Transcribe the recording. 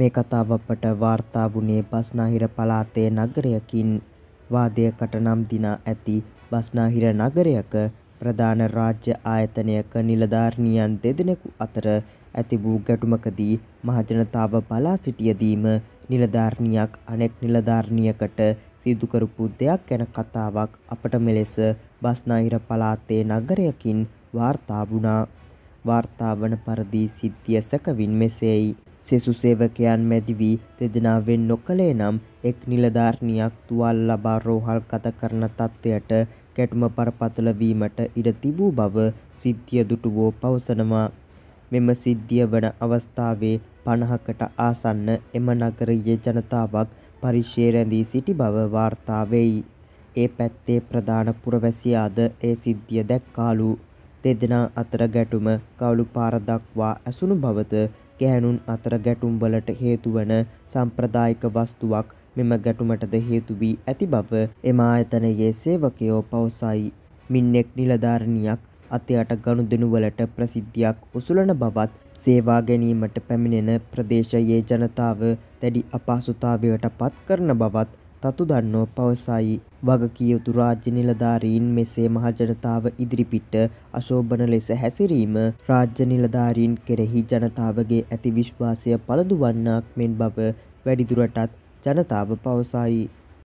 මේ කතාව අපට වාර්තා වුණේ බස්නාහිර පළාතේ නගරයකින් වාදයකට නම් දිනා ඇති බස්නාහිර නගරයක ප්‍රධාන රාජ්‍ය ආයතනයක නිලධාරිනියන් දෙදෙනෙකු අතර ඇති වූ ගැටුමකදී මහජනතාව බලා සිටියදීම නිලධාරිනියක් අනෙක් නිලධාරිනියකට සිදු කරපු දෙයක් ගැන කතාවක් අපට මෙලෙස බස්නාහිර පළාතේ නගරයකින් වාර්තා වුණා. වාර්තාවන පරිදි සිද්ධිය සැකවින් මෙසේයි. සෙසු සේවකයන් මැදි වී දෙදෙනාවෙන් නොකළේ නම් එක් නිලධාරණියක් තුවාල ලබා රෝහල් ගත කරන තත්ත්වයට ගැටුම බරපතල වීමට ඉඩ තිබූ බව සිද්ධිය දුටුවෝ පවසනවා. මෙම සිද්ධිය වන අවස්ථාවේ පණහකට ආසන්න එම නගරීය ජනතාවක් පරිශ්ෂය රැඳී සිටි බව වාර්තා වෙයි. ඒ පැත්තේ ප්‍රධාන පුරවැසියාද ඒ සිද්ධිය දැක්කාලු. දෙදෙනා අතර ගැටුම කවුළු පාර දක්වා ඇසුණු බවද ගැහැණුන් අතර ගැටුම්වලට හේතුවන සාම්ප්‍රදායික වස්තුවක් මෙම ගැටුමටද හේතු වී ඇති බව එම ආයතනයේ සේවකයෝ පවසයි. මින්නෙක් නිලධාරිණියක් අතයට ගනුදෙනුවලට ප්‍රසිද්ධියක් උසුලන බවත් සේවා ගැනීමට පැමිණෙන ප්‍රදේශයේ ජනතාව දැඩි අපහසුතාවයට පත් කරන බවත් සතුදන්ව පවසයි. වගකිය යුතු රාජ්‍ය නිලධාරීන් මෙසේ මහජනතාව ඉදිරිපිට අශෝභන ලෙස හැසිරීම රාජ්‍ය නිලධාරීන් කෙරෙහි ජනතාවගේ ඇති විශ්වාසය පළදු වන්නක් මෙන් බව වැඩිදුරටත් ජනතාව පවසයි.